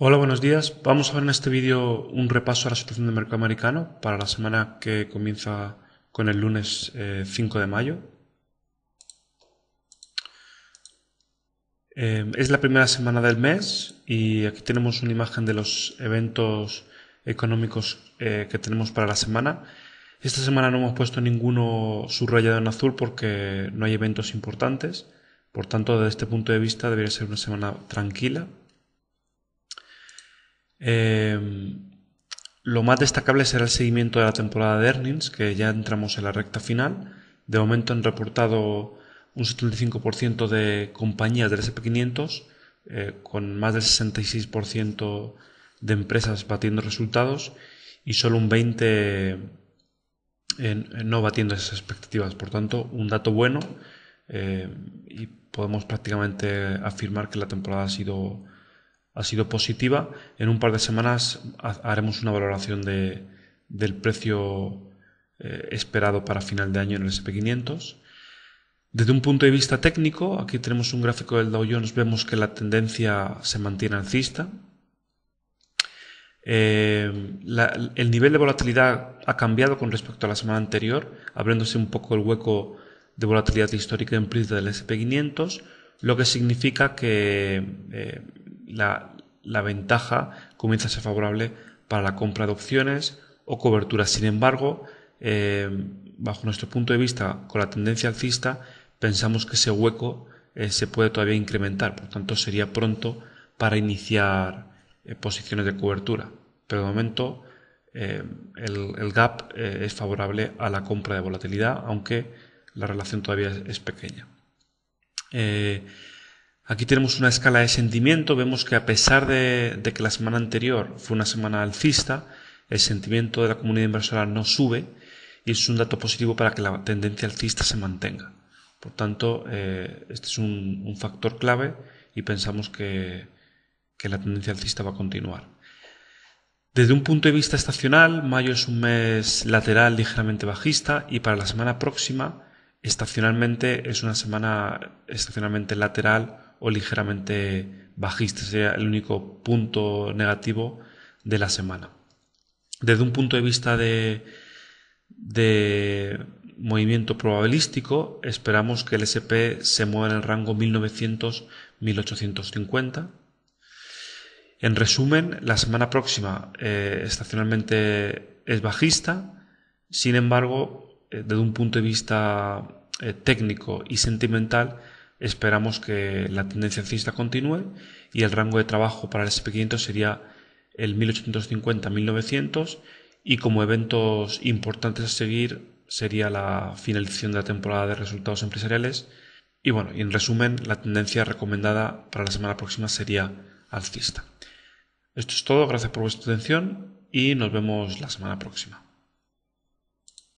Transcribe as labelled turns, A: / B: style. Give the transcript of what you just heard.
A: Hola, buenos días. Vamos a ver en este vídeo un repaso a la situación del mercado americano para la semana que comienza con el lunes 5 eh, de mayo. Eh, es la primera semana del mes y aquí tenemos una imagen de los eventos económicos eh, que tenemos para la semana. Esta semana no hemos puesto ninguno subrayado en azul porque no hay eventos importantes. Por tanto, desde este punto de vista debería ser una semana tranquila. Lo más destacable será el seguimiento de la temporada de earnings, que ya entramos en la recta final. De momento han reportado un 75% de compañías del SP500, eh, con más del 66% de empresas batiendo resultados y solo un 20% no batiendo esas expectativas. Por tanto, un dato bueno eh, y podemos prácticamente afirmar que la temporada ha sido ha sido positiva. En un par de semanas haremos una valoración del precio eh, esperado para final de año en el SP500. Desde un punto de vista técnico, aquí tenemos un gráfico del Dow Jones, vemos que la tendencia se mantiene alcista. Eh, el nivel de volatilidad ha cambiado con respecto a la semana anterior, abriéndose un poco el hueco de volatilidad histórica implícita del SP500, lo que significa que eh, la, ventaja comienza a ser favorable para la compra de opciones o cobertura. Sin embargo, eh, bajo nuestro punto de vista, con la tendencia alcista, pensamos que ese hueco eh, se puede todavía incrementar. Por tanto, sería pronto para iniciar eh, posiciones de cobertura. Pero de momento, el, gap es favorable a la compra de volatilidad, aunque la relación todavía es pequeña. Aquí tenemos una escala de sentimiento, vemos que a pesar de, que la semana anterior fue una semana alcista, el sentimiento de la comunidad inversora no sube y es un dato positivo para que la tendencia alcista se mantenga. Por tanto, eh, este es un, factor clave y pensamos que, que la tendencia alcista va a continuar. Desde un punto de vista estacional, mayo es un mes lateral ligeramente bajista y para la semana próxima, estacionalmente es una semana estacionalmente lateral o ligeramente bajista. sea el único punto negativo de la semana. Desde un punto de vista de, movimiento probabilístico, esperamos que el SP se mueva en el rango 1900-1850. En resumen, la semana próxima eh, estacionalmente es bajista, sin embargo, eh, desde un punto de vista eh, técnico y sentimental, Esperamos que la tendencia alcista continúe y el rango de trabajo para el SP500 sería el 1850-1900 y como eventos importantes a seguir sería la finalización de la temporada de resultados empresariales y bueno, y en resumen, la tendencia recomendada para la semana próxima sería alcista. Esto es todo, gracias por vuestra atención y nos vemos la semana próxima.